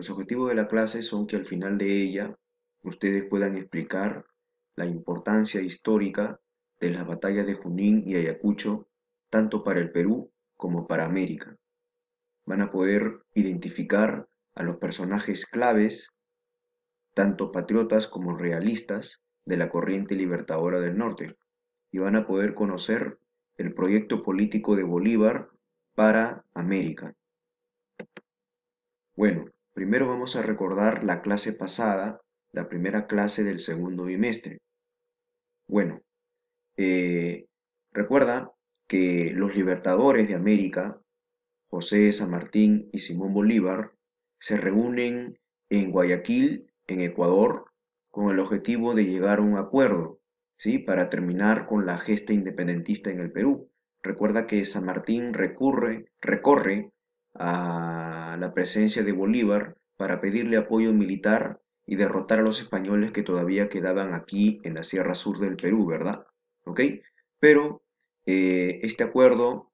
Los objetivos de la clase son que al final de ella ustedes puedan explicar la importancia histórica de las batallas de Junín y Ayacucho, tanto para el Perú como para América. Van a poder identificar a los personajes claves, tanto patriotas como realistas, de la corriente libertadora del norte, y van a poder conocer el proyecto político de Bolívar para América. Bueno, Primero vamos a recordar la clase pasada, la primera clase del segundo bimestre. Bueno, eh, recuerda que los libertadores de América, José San Martín y Simón Bolívar, se reúnen en Guayaquil, en Ecuador, con el objetivo de llegar a un acuerdo, ¿sí? Para terminar con la gesta independentista en el Perú. Recuerda que San Martín recurre, recorre a la presencia de Bolívar para pedirle apoyo militar y derrotar a los españoles que todavía quedaban aquí en la Sierra Sur del Perú, ¿verdad? ¿Ok? Pero eh, este acuerdo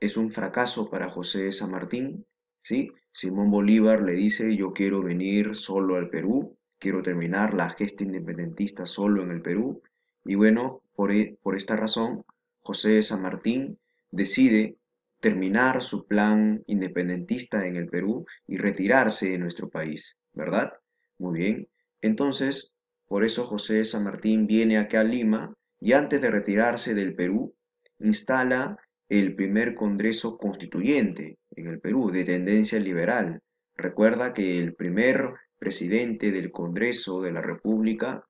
es un fracaso para José San Martín, ¿sí? Simón Bolívar le dice, yo quiero venir solo al Perú, quiero terminar la gesta independentista solo en el Perú, y bueno, por, e, por esta razón, José San Martín decide terminar su plan independentista en el Perú y retirarse de nuestro país, ¿verdad? Muy bien. Entonces, por eso José San Martín viene acá a Lima y antes de retirarse del Perú, instala el primer Congreso Constituyente en el Perú de tendencia liberal. Recuerda que el primer presidente del Congreso de la República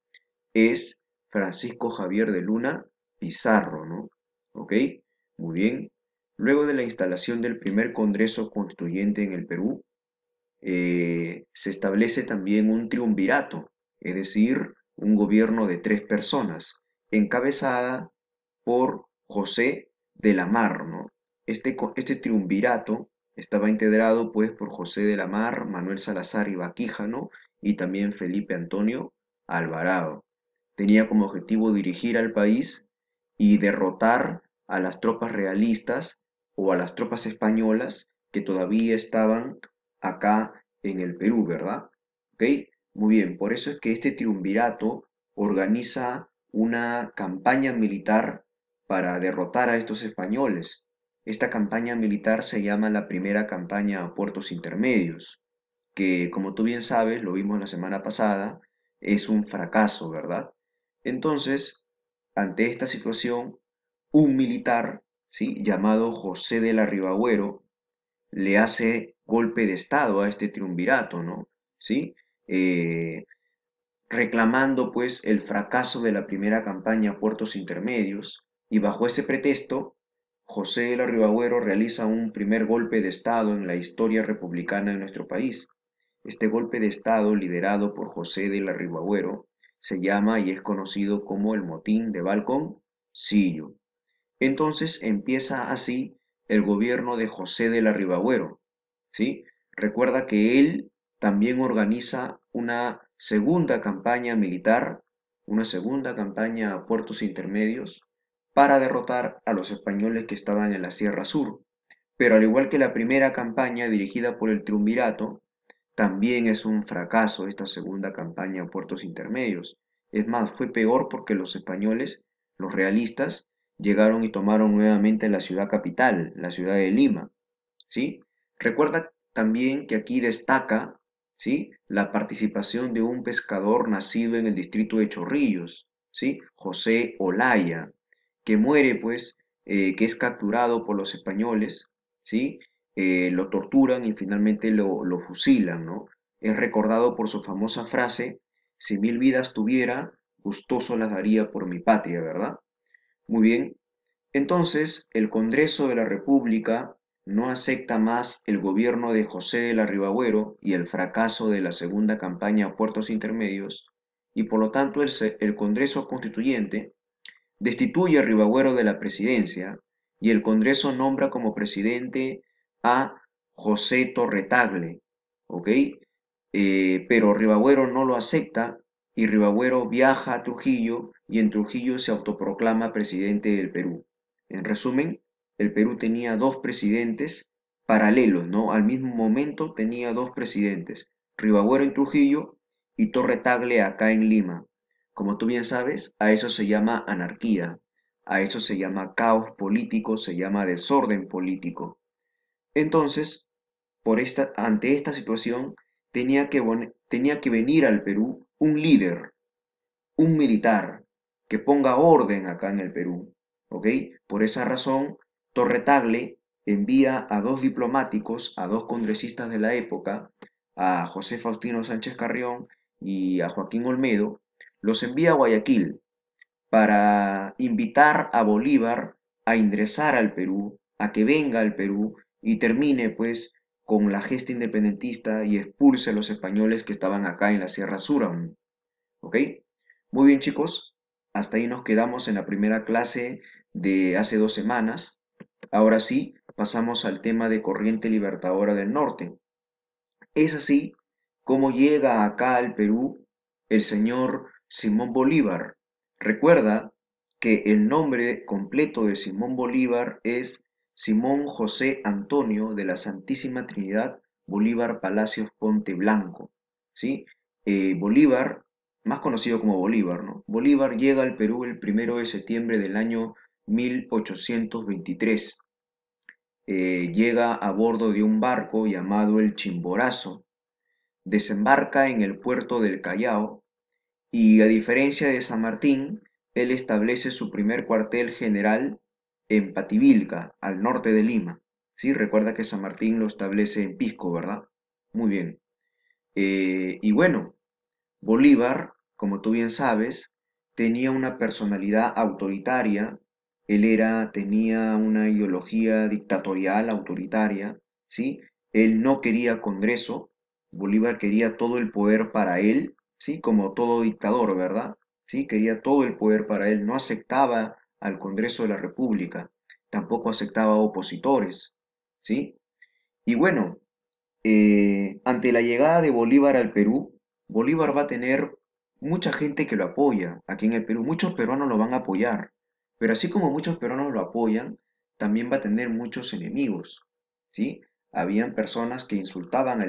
es Francisco Javier de Luna Pizarro, ¿no? ¿Ok? Muy bien. Luego de la instalación del primer Congreso Constituyente en el Perú, eh, se establece también un triunvirato, es decir, un gobierno de tres personas, encabezada por José de la Mar. Este, este triunvirato estaba integrado pues por José de la Mar, Manuel Salazar y Baquíjano y también Felipe Antonio Alvarado. Tenía como objetivo dirigir al país y derrotar a las tropas realistas o a las tropas españolas que todavía estaban acá en el Perú, ¿verdad? ¿Ok? Muy bien, por eso es que este triunvirato organiza una campaña militar para derrotar a estos españoles. Esta campaña militar se llama la primera campaña a puertos intermedios, que como tú bien sabes, lo vimos la semana pasada, es un fracaso, ¿verdad? Entonces, ante esta situación, un militar ¿sí? llamado José de la Ribagüero, le hace golpe de Estado a este triunvirato, ¿no? ¿Sí? Eh, reclamando pues el fracaso de la primera campaña a puertos intermedios y bajo ese pretexto José de la Ribagüero realiza un primer golpe de Estado en la historia republicana de nuestro país. Este golpe de Estado liderado por José de la Ribagüero, se llama y es conocido como el motín de Balconcillo. Entonces empieza así el gobierno de José de la Ribagüero. ¿sí? Recuerda que él también organiza una segunda campaña militar, una segunda campaña a puertos intermedios para derrotar a los españoles que estaban en la Sierra Sur. Pero al igual que la primera campaña dirigida por el Triunvirato, también es un fracaso esta segunda campaña a puertos intermedios. Es más, fue peor porque los españoles, los realistas, llegaron y tomaron nuevamente la ciudad capital, la ciudad de Lima. ¿sí? Recuerda también que aquí destaca ¿sí? la participación de un pescador nacido en el distrito de Chorrillos, ¿sí? José Olaya, que muere, pues, eh, que es capturado por los españoles, ¿sí? Eh, lo torturan y finalmente lo, lo fusilan, ¿no? Es recordado por su famosa frase, si mil vidas tuviera, gustoso las daría por mi patria, ¿verdad? Muy bien, entonces, el Congreso de la República no acepta más el gobierno de José de la Ribagüero y el fracaso de la segunda campaña a puertos intermedios, y por lo tanto el, Congreso Constituyente destituye a Ribagüero de la presidencia y el Congreso nombra como presidente a José Torretagle, ¿ok? Eh, pero Ribagüero no lo acepta y Ribagüero viaja a Trujillo y en Trujillo se autoproclama presidente del Perú. En resumen, el Perú tenía dos presidentes paralelos, ¿no? Al mismo momento tenía dos presidentes, Ribagüero en Trujillo y Torre Tagle acá en Lima. Como tú bien sabes, a eso se llama anarquía, a eso se llama caos político, se llama desorden político. Entonces, por esta, ante esta situación, tenía que, tenía que venir al Perú un líder, un militar, que ponga orden acá en el Perú. Por esa razón, Torretagle envía a dos diplomáticos, a dos congresistas de la época, a José Faustino Sánchez Carrión y a Joaquín Olmedo, los envía a Guayaquil para invitar a Bolívar a ingresar al Perú, a que venga al Perú y termine pues con la gesta independentista y expulse a los españoles que estaban acá en la Sierra Sur Muy bien chicos, hasta ahí nos quedamos en la primera clase de hace dos semanas. Ahora sí, pasamos al tema de Corriente Libertadora del Norte. Es así como llega acá al Perú el señor Simón Bolívar. Recuerda que el nombre completo de Simón Bolívar es Simón José Antonio de la Santísima Trinidad Bolívar Palacios Ponte Blanco. ¿sí? Eh, Bolívar, más conocido como Bolívar, ¿no? Bolívar llega al Perú el primero de septiembre del año 1823. Eh, llega a bordo de un barco llamado el Chimborazo, desembarca en el puerto del Callao y a diferencia de San Martín, él establece su primer cuartel general en Pativilca, al norte de Lima. ¿Sí? Recuerda que San Martín lo establece en Pisco, ¿verdad? Muy bien. Eh, y bueno, Bolívar, como tú bien sabes, tenía una personalidad autoritaria él era, tenía una ideología dictatorial, autoritaria, ¿sí? Él no quería Congreso, Bolívar quería todo el poder para él, ¿sí? Como todo dictador, ¿verdad? ¿Sí? Quería todo el poder para él, no aceptaba al Congreso de la República, tampoco aceptaba opositores, ¿sí? Y bueno, eh, ante la llegada de Bolívar al Perú, Bolívar va a tener mucha gente que lo apoya aquí en el Perú, muchos peruanos lo van a apoyar, pero así como muchos peruanos lo apoyan, también va a tener muchos enemigos, ¿sí? Habían personas que insultaban a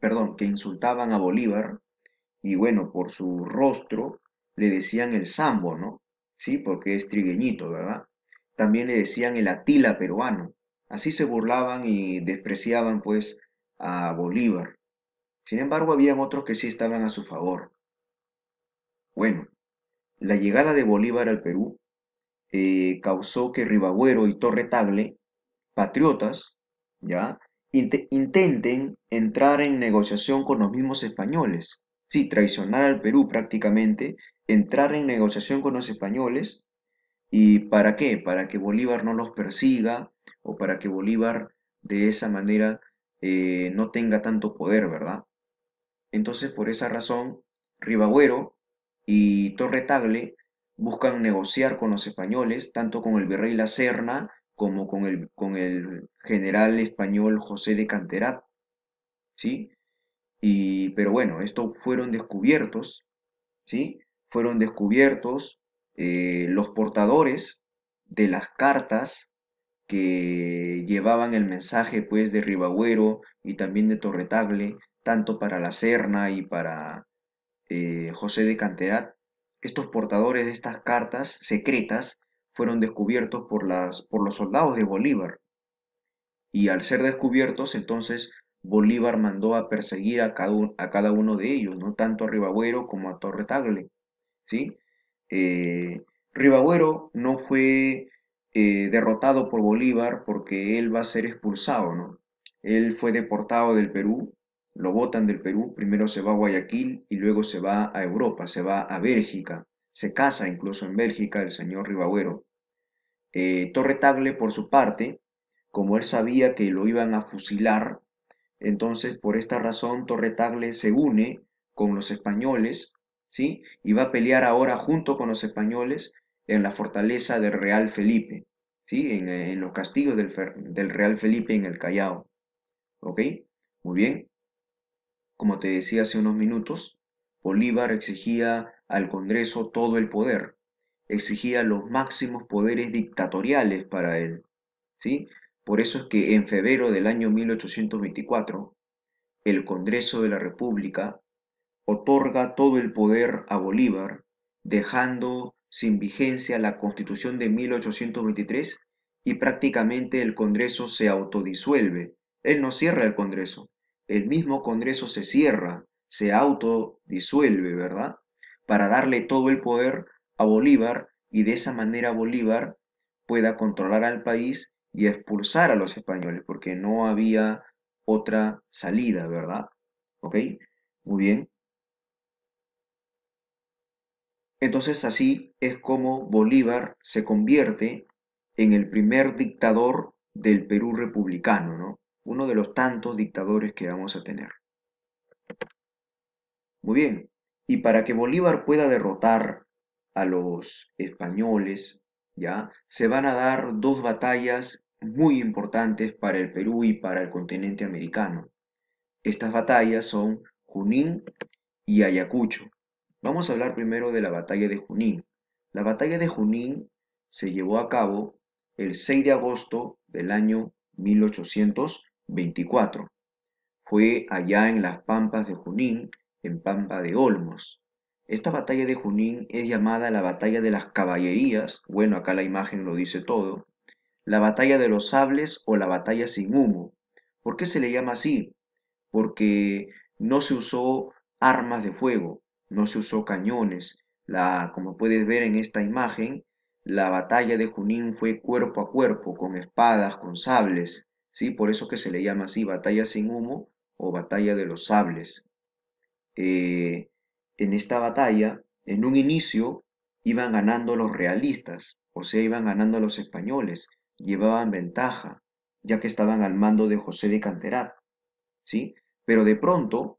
perdón, que insultaban a Bolívar y bueno, por su rostro le decían el zambo, ¿no? Sí, porque es trigueñito, ¿verdad? También le decían el Atila peruano. Así se burlaban y despreciaban pues a Bolívar. Sin embargo, había otros que sí estaban a su favor. Bueno, la llegada de Bolívar al Perú eh, causó que Ribagüero y Torre patriotas, ¿ya? intenten entrar en negociación con los mismos españoles. Sí, traicionar al Perú prácticamente, entrar en negociación con los españoles. ¿Y para qué? Para que Bolívar no los persiga o para que Bolívar de esa manera eh, no tenga tanto poder, ¿verdad? Entonces, por esa razón, Ribagüero y Torre buscan negociar con los españoles, tanto con el virrey La Serna como con el, con el general español José de Canterat. ¿sí? Y, pero bueno, estos fueron descubiertos, ¿sí? fueron descubiertos eh, los portadores de las cartas que llevaban el mensaje pues de Ribagüero y también de Torretagle, tanto para la Serna y para eh, José de Canterat, estos portadores de estas cartas secretas fueron descubiertos por, las, por los soldados de Bolívar. Y al ser descubiertos, entonces Bolívar mandó a perseguir a cada, a cada uno de ellos, no tanto a Ribagüero como a Torre ¿sí? Eh, Ribagüero no fue eh, derrotado por Bolívar porque él va a ser expulsado. ¿no? Él fue deportado del Perú lo botan del Perú, primero se va a Guayaquil y luego se va a Europa, se va a Bélgica. Se casa incluso en Bélgica el señor Ribagüero. Eh, por su parte, como él sabía que lo iban a fusilar, entonces por esta razón Torre se une con los españoles, ¿sí? Y va a pelear ahora junto con los españoles en la fortaleza del Real Felipe, ¿sí? En, en los castillos del, del, Real Felipe en el Callao. Muy bien. Como te decía hace unos minutos, Bolívar exigía al Congreso todo el poder, exigía los máximos poderes dictatoriales para él. ¿sí? Por eso es que en febrero del año 1824, el Congreso de la República otorga todo el poder a Bolívar, dejando sin vigencia la Constitución de 1823 y prácticamente el Congreso se autodisuelve. Él no cierra el Congreso, el mismo Congreso se cierra, se autodisuelve, ¿verdad? Para darle todo el poder a Bolívar y de esa manera Bolívar pueda controlar al país y expulsar a los españoles, porque no había otra salida, ¿verdad? ¿Ok? Muy bien. Entonces así es como Bolívar se convierte en el primer dictador del Perú republicano, ¿no? uno de los tantos dictadores que vamos a tener. Muy bien, y para que Bolívar pueda derrotar a los españoles, ya se van a dar dos batallas muy importantes para el Perú y para el continente americano. Estas batallas son Junín y Ayacucho. Vamos a hablar primero de la batalla de Junín. La batalla de Junín se llevó a cabo el 6 de agosto del año 1800 24. Fue allá en las pampas de Junín, en Pampa de Olmos. Esta batalla de Junín es llamada la batalla de las caballerías, bueno, acá la imagen lo dice todo, la batalla de los sables o la batalla sin humo. ¿Por qué se le llama así? Porque no se usó armas de fuego, no se usó cañones. La, como puedes ver en esta imagen, la batalla de Junín fue cuerpo a cuerpo, con espadas, con sables. ¿sí? Por eso que se le llama así batalla sin humo o batalla de los sables. Eh, en esta batalla, en un inicio, iban ganando los realistas, o sea, iban ganando los españoles, llevaban ventaja, ya que estaban al mando de José de Canterat, ¿sí? Pero de pronto,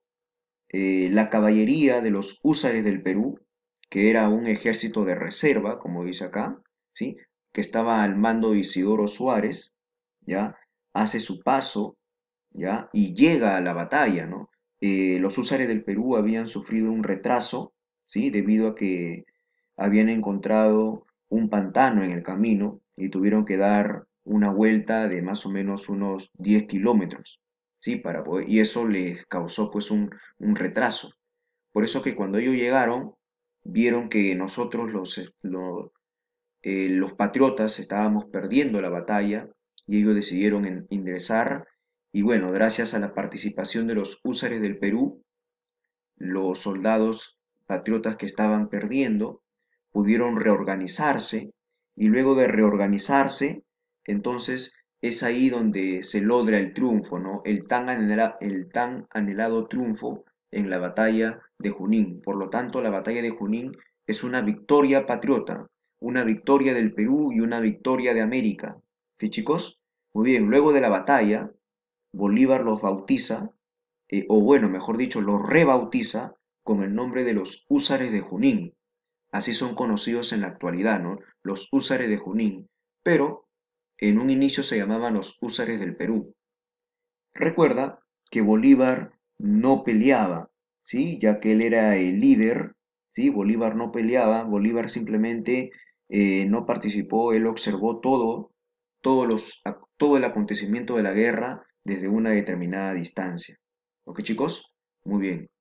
eh, la caballería de los húsares del Perú, que era un ejército de reserva, como dice acá, ¿sí? que estaba al mando de Isidoro Suárez, ¿ya? hace su paso ¿ya? y llega a la batalla. ¿no? Eh, los húsares del Perú habían sufrido un retraso ¿sí? debido a que habían encontrado un pantano en el camino y tuvieron que dar una vuelta de más o menos unos 10 kilómetros. ¿sí? Para y eso les causó pues un, un retraso. Por eso que cuando ellos llegaron, vieron que nosotros los, eh, eh, los patriotas estábamos perdiendo la batalla y ellos decidieron ingresar. Y bueno, gracias a la participación de los húsares del Perú, los soldados patriotas que estaban perdiendo pudieron reorganizarse y luego de reorganizarse, entonces es ahí donde se logra el triunfo, ¿no? El tan, el tan anhelado triunfo en la batalla de Junín. Por lo tanto, la batalla de Junín es una victoria patriota, una victoria del Perú y una victoria de América. ¿Sí, chicos? Muy bien, luego de la batalla, Bolívar los bautiza, eh, o bueno, mejor dicho, los rebautiza con el nombre de los húsares de Junín. Así son conocidos en la actualidad, ¿no? Los húsares de Junín, pero en un inicio se llamaban los húsares del Perú. Recuerda que Bolívar no peleaba, ¿sí? Ya que él era el líder, ¿sí? Bolívar no peleaba, Bolívar simplemente eh, no participó, él observó todo, todo el acontecimiento de la guerra desde una determinada distancia. ¿Ok chicos? Muy bien.